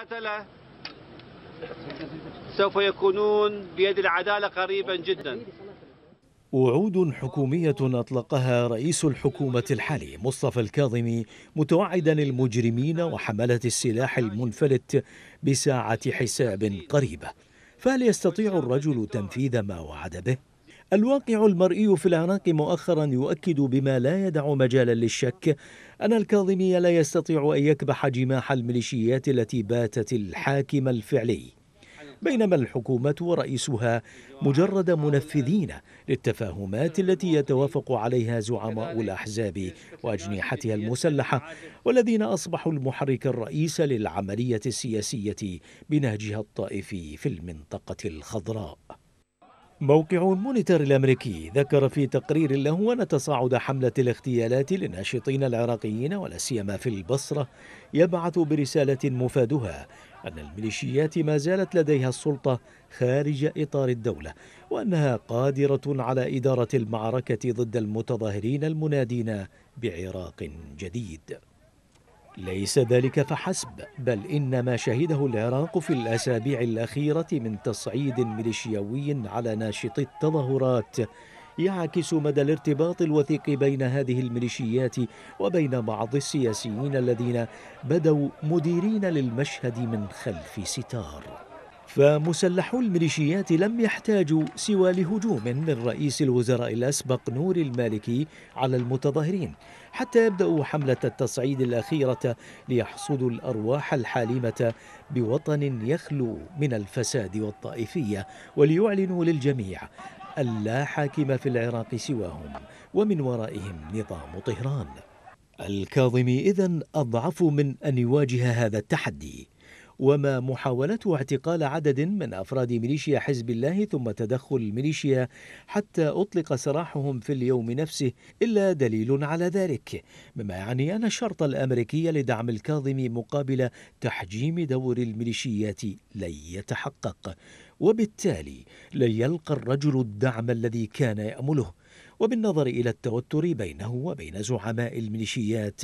قتله سوف يكونون بيد العدالة قريبا جدا وعود حكومية أطلقها رئيس الحكومة الحالي مصطفى الكاظمي متوعدا المجرمين وحملة السلاح المنفلت بساعة حساب قريبة فهل يستطيع الرجل تنفيذ ما وعد به؟ الواقع المرئي في العراق مؤخرا يؤكد بما لا يدع مجالا للشك أن الكاظمي لا يستطيع أن يكبح جماح الميليشيات التي باتت الحاكم الفعلي بينما الحكومة ورئيسها مجرد منفذين للتفاهمات التي يتوافق عليها زعماء الأحزاب وأجنحتها المسلحة والذين أصبحوا المحرك الرئيس للعملية السياسية بنهجها الطائفي في المنطقة الخضراء موقع المونيتر الأمريكي ذكر في تقرير له أن تصاعد حملة الاغتيالات للناشطين العراقيين ولا سيما في البصرة يبعث برسالة مفادها أن الميليشيات ما زالت لديها السلطة خارج إطار الدولة وأنها قادرة على إدارة المعركة ضد المتظاهرين المنادين بعراق جديد ليس ذلك فحسب بل إن ما شهده العراق في الأسابيع الأخيرة من تصعيد ميليشياوي على ناشطي التظاهرات يعكس مدى الارتباط الوثيق بين هذه الميليشيات وبين بعض السياسيين الذين بدوا مديرين للمشهد من خلف ستار فمسلحو الميليشيات لم يحتاجوا سوى لهجوم من رئيس الوزراء الأسبق نور المالكي على المتظاهرين حتى يبدأوا حملة التصعيد الأخيرة ليحصدوا الأرواح الحالمة بوطن يخلو من الفساد والطائفية وليعلنوا للجميع لا حاكم في العراق سواهم ومن ورائهم نظام طهران الكاظمي إذا أضعف من أن يواجه هذا التحدي وما محاولة اعتقال عدد من أفراد ميليشيا حزب الله ثم تدخل الميليشيا حتى أطلق سراحهم في اليوم نفسه إلا دليل على ذلك مما يعني أن الشرط الأمريكي لدعم الكاظمي مقابل تحجيم دور الميليشيات لن يتحقق وبالتالي لن يلقى الرجل الدعم الذي كان يأمله وبالنظر إلى التوتر بينه وبين زعماء الميليشيات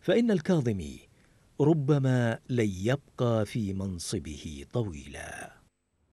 فإن الكاظمي ربما لن يبقى في منصبه طويلا